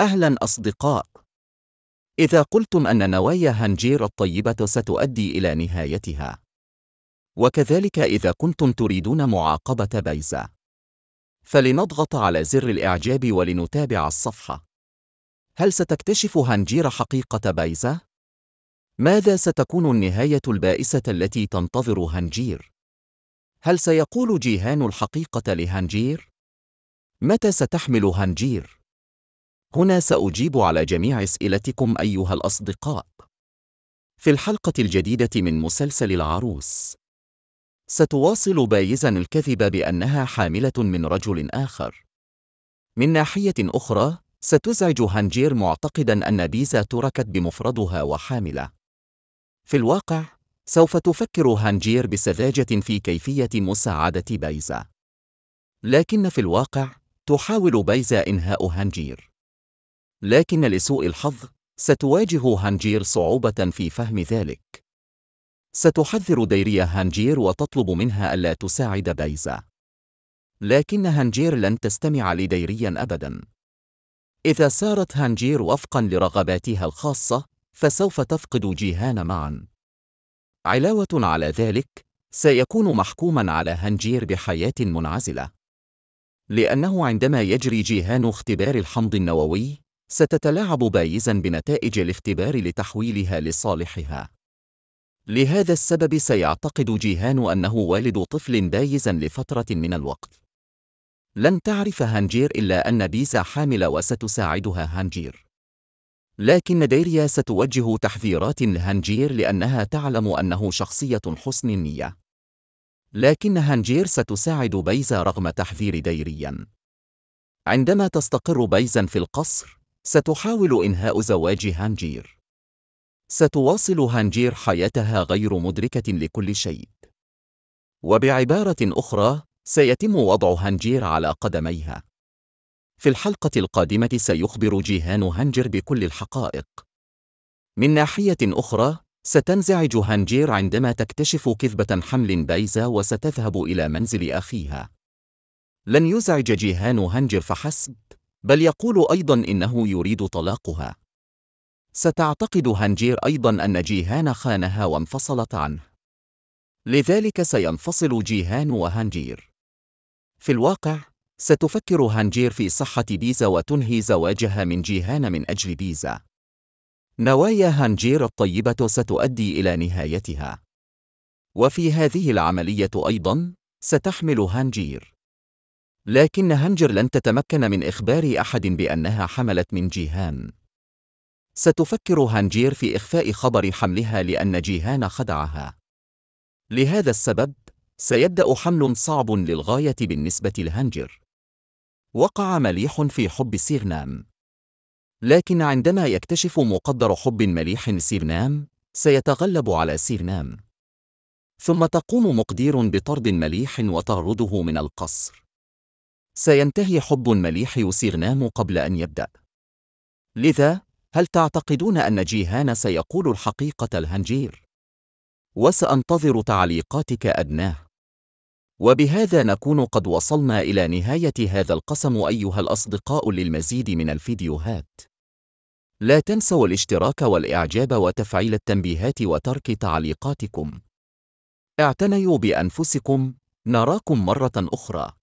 أهلا أصدقاء! إذا قلتم أن نوايا هانجير الطيبة ستؤدي إلى نهايتها، وكذلك إذا كنتم تريدون معاقبة بيزا، فلنضغط على زر الإعجاب ولنتابع الصفحة. هل ستكتشف هانجير حقيقة بيزا؟ ماذا ستكون النهاية البائسة التي تنتظر هانجير؟ هل سيقول جيهان الحقيقة لهانجير؟ متى ستحمل هانجير؟ هنا سأجيب على جميع أسئلتكم أيها الأصدقاء. في الحلقة الجديدة من مسلسل العروس، ستواصل بايزا الكذب بأنها حاملة من رجل آخر. من ناحية أخرى، ستزعج هانجير معتقدا أن بيزا تركت بمفردها وحاملة. في الواقع، سوف تفكر هانجير بسذاجة في كيفية مساعدة بايزا. لكن في الواقع، تحاول بايزا إنهاء هانجير. لكن لسوء الحظ ستواجه هانجير صعوبة في فهم ذلك ستحذر ديريا هانجير وتطلب منها ألا تساعد بايزا لكن هانجير لن تستمع لديريا أبدا إذا سارت هانجير وفقا لرغباتها الخاصة فسوف تفقد جيهان معا علاوة على ذلك سيكون محكوما على هانجير بحياة منعزلة لأنه عندما يجري جيهان اختبار الحمض النووي ستتلاعب بايزا بنتائج الاختبار لتحويلها لصالحها لهذا السبب سيعتقد جيهان أنه والد طفل بايزا لفترة من الوقت لن تعرف هانجير إلا أن بيزا حاملة وستساعدها هانجير لكن ديريا ستوجه تحذيرات لهانجير لأنها تعلم أنه شخصية حسن النية لكن هانجير ستساعد بيزا رغم تحذير ديريا عندما تستقر بيزا في القصر ستحاول إنهاء زواج هانجير. ستواصل هانجير حياتها غير مدركة لكل شيء. وبعبارة أخرى، سيتم وضع هانجير على قدميها. في الحلقة القادمة سيخبر جيهان هانجر بكل الحقائق. من ناحية أخرى، ستنزعج هانجير عندما تكتشف كذبة حمل بايزا وستذهب إلى منزل أخيها. لن يزعج جيهان هانجر فحسب، بل يقول أيضا إنه يريد طلاقها ستعتقد هانجير أيضا أن جيهان خانها وانفصلت عنه لذلك سينفصل جيهان وهانجير في الواقع ستفكر هانجير في صحة بيزا وتنهي زواجها من جيهان من أجل بيزا نوايا هانجير الطيبة ستؤدي إلى نهايتها وفي هذه العملية أيضا ستحمل هانجير لكن هنجر لن تتمكن من إخبار أحد بأنها حملت من جيهان. ستفكر هانجير في إخفاء خبر حملها لأن جيهان خدعها. لهذا السبب، سيبدأ حمل صعب للغاية بالنسبة لهانجر. وقع مليح في حب سيرنام. لكن عندما يكتشف مقدر حب مليح سيرنام، سيتغلب على سيرنام. ثم تقوم مقدير بطرد مليح وتهرده من القصر. سينتهي حب المليح وسيرنام قبل أن يبدأ. لذا، هل تعتقدون أن جيهان سيقول الحقيقة الهنجير؟ وسأنتظر تعليقاتك أدناه. وبهذا نكون قد وصلنا إلى نهاية هذا القسم أيها الأصدقاء للمزيد من الفيديوهات. لا تنسوا الاشتراك والإعجاب وتفعيل التنبيهات وترك تعليقاتكم. اعتنيوا بأنفسكم، نراكم مرة أخرى.